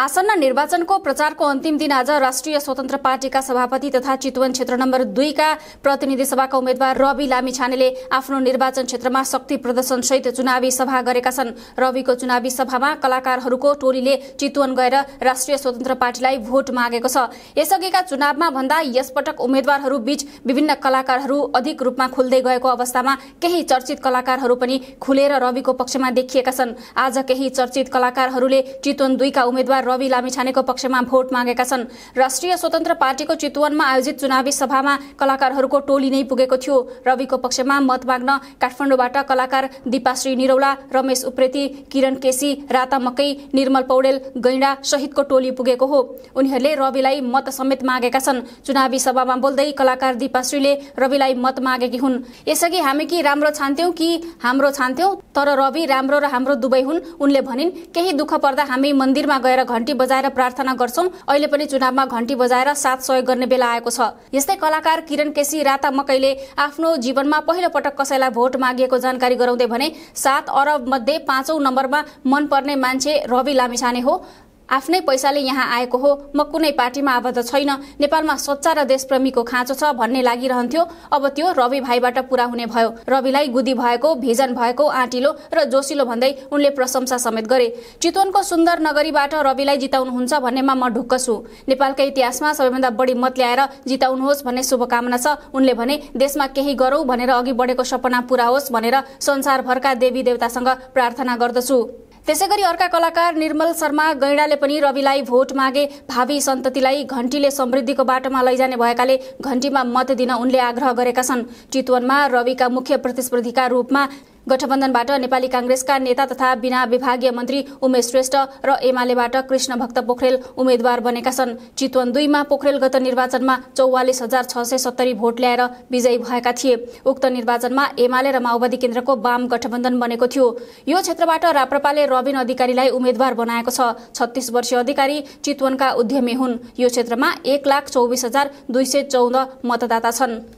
आसन्न निर्वाचनको प्रचारको अन्तिम दिन आज राष्ट्रिय स्वतन्त्र पार्टीका सभापति तथा चितवन क्षेत्र नम्बर दुईका प्रतिनिधि सभाका उम्मेद्वार रवि लामी छानेले आफ्नो निर्वाचन क्षेत्रमा शक्ति प्रदर्शनसहित चुनावी सभा गरेका छन् रविको चुनावी सभामा कलाकारहरूको टोलीले चितवन गएर राष्ट्रिय स्वतन्त्र पार्टीलाई भोट मागेको छ यसअघिका चुनावमा भन्दा यसपटक उम्मेद्वारहरू बीच विभिन्न कलाकारहरू अधिक रूपमा खुल्दै गएको अवस्थामा केही चर्चित कलाकारहरू पनि खुलेर रविको पक्षमा देखिएका छन् आज केही चर्चित कलाकारहरूले चितवन दुईका उम्मेद्वार रवि लामिछानेको पक्षमा भोट मागेका छन् राष्ट्रिय स्वतन्त्र पार्टीको चितवनमा आयोजित चुनावी सभामा कलाकारहरूको टोली नै पुगेको थियो रविको पक्षमा मत माग्न काठमाडौँबाट कलाकार दिपाश्री निरौला रमेश उप्रेती किरण केसी राता मकै निर्मल पौडेल गैँडा सहितको टोली पुगेको हो उनीहरूले रविलाई मत समेत मागेका छन् चुनावी सभामा बोल्दै कलाकार दिपाश्रीले रविलाई मत मागेकी हुन् यसअघि हामी कि राम्रो छान्थ्यौँ कि हाम्रो छान्थ्यौँ तर रवि राम्रो र हाम्रो दुवै हुन् उनले भनिन् केही दुःख पर्दा हामी मन्दिरमा गएर घन्टी बजाएर प्रार्थना गर्छौ अहिले पनि चुनावमा घन्टी बजाएर साथ सहयोग गर्ने बेला आएको छ यस्तै कलाकार किरण केसी राता मकैले आफ्नो जीवनमा पहिलो पटक कसैलाई भोट मागिएको जानकारी गराउँदै भने सात अरब मध्ये पाँचौं नम्बरमा मनपर्ने मान्छे रवि लामिछाने हो आफ्नै पैसाले यहाँ आएको हो म कुनै पार्टीमा आबद्ध छैन नेपालमा सच्चा र देशप्रेमीको खाँचो छ भन्ने लागिरहन्थ्यो अब त्यो रवि भाइबाट पूरा हुने भयो रविलाई गुदी भएको भिजन भएको आँटिलो र जोसिलो भन्दै उनले प्रशंसा समेत गरे चितवनको सुन्दर नगरीबाट रविलाई जिताउनुहुन्छ भन्नेमा म ढुक्क छु नेपालका इतिहासमा सबैभन्दा बढी मत ल्याएर जिताउनुहोस् भन्ने शुभकामना छ उनले भने देशमा केही गरौँ भनेर अघि बढेको सपना पूरा होस् भनेर संसारभरका देवी देवतासँग प्रार्थना गर्दछु त्यसै गरी अर्का कलाकार निर्मल शर्मा गैँडाले पनि रविलाई भोट मागे भावी सन्ततिलाई घण्टीले समृद्धिको बाटोमा लैजाने भएकाले घण्टीमा मत दिन उनले आग्रह गरेका छन् चितवनमा रविका मुख्य प्रतिस्पर्धीका रूपमा गठबन्धनबाट नेपाली काङ्ग्रेसका नेता तथा बिना विभागीय मन्त्री उमेश श्रेष्ठ र एमालेबाट कृष्ण भक्त पोखरेल उम्मेद्वार बनेका छन् चितवन दुईमा पोखरेल गत निर्वाचनमा चौवालिस हजार छ सय सत्तरी भोट ल्याएर विजयी भएका थिए उक्त निर्वाचनमा एमाले र माओवादी केन्द्रको वाम गठबन्धन बनेको थियो यो क्षेत्रबाट राप्रपाले रबिन अधिकारीलाई उम्मेद्वार बनाएको छ छत्तिस वर्षीय अधिकारी चितवनका उद्यमी हुन् यो क्षेत्रमा एक लाख चौबिस हजार दुई सय चौध मतदाता छन्